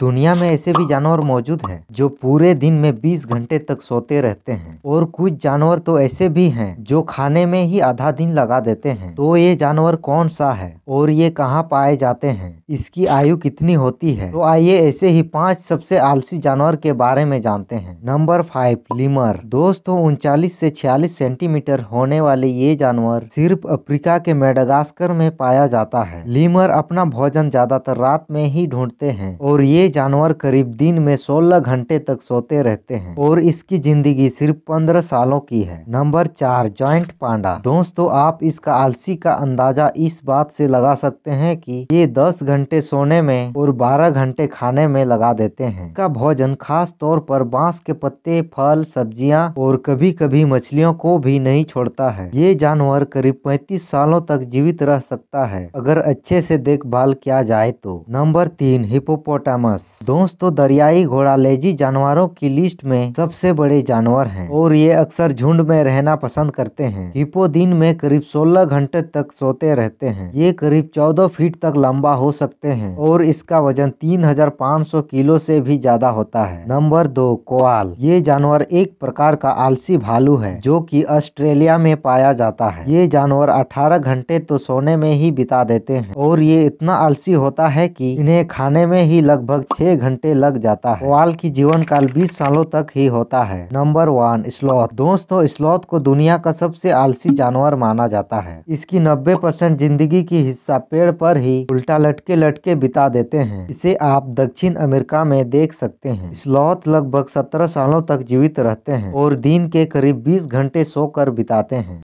दुनिया में ऐसे भी जानवर मौजूद हैं जो पूरे दिन में 20 घंटे तक सोते रहते हैं और कुछ जानवर तो ऐसे भी हैं जो खाने में ही आधा दिन लगा देते हैं तो ये जानवर कौन सा है और ये कहाँ पाए जाते हैं इसकी आयु कितनी होती है तो आइए ऐसे ही पांच सबसे आलसी जानवर के बारे में जानते हैं नंबर फाइव लिमर दोस्तों उनचालीस से छियालीस सेंटीमीटर होने वाले ये जानवर सिर्फ अफ्रीका के मेडागास्कर में पाया जाता है लीमर अपना भोजन ज्यादातर रात में ही ढूंढते हैं और ये जानवर करीब दिन में 16 घंटे तक सोते रहते हैं और इसकी जिंदगी सिर्फ 15 सालों की है नंबर चार ज्वाइंट पांडा दोस्तों आप इसका आलसी का अंदाजा इस बात से लगा सकते हैं कि ये 10 घंटे सोने में और 12 घंटे खाने में लगा देते हैं इसका भोजन खास तौर पर बांस के पत्ते फल सब्जियां और कभी कभी मछलियों को भी नहीं छोड़ता है ये जानवर करीब पैंतीस सालों तक जीवित रह सकता है अगर अच्छे से देखभाल किया जाए तो नंबर तीन हिपोपोटामस मास दोस्तों दरियाई घोड़ालेजी जानवरों की लिस्ट में सबसे बड़े जानवर हैं और ये अक्सर झुंड में रहना पसंद करते हैं हिपो दिन में करीब 16 घंटे तक सोते रहते हैं ये करीब 14 फीट तक लंबा हो सकते हैं और इसका वजन 3,500 किलो से भी ज्यादा होता है नंबर दो कोआल ये जानवर एक प्रकार का आलसी भालू है जो की ऑस्ट्रेलिया में पाया जाता है ये जानवर अठारह घंटे तो सोने में ही बिता देते हैं और ये इतना आलसी होता है की इन्हें खाने में ही लगभग छह घंटे लग जाता है वाल की जीवन काल बीस सालों तक ही होता है नंबर वन स्लॉथ दोस्तों स्लॉथ को दुनिया का सबसे आलसी जानवर माना जाता है इसकी नब्बे परसेंट जिंदगी की हिस्सा पेड़ पर ही उल्टा लटके लटके बिता देते हैं इसे आप दक्षिण अमेरिका में देख सकते हैं स्लॉथ लगभग सत्रह सालों तक जीवित रहते हैं और दिन के करीब बीस घंटे सोकर बिताते हैं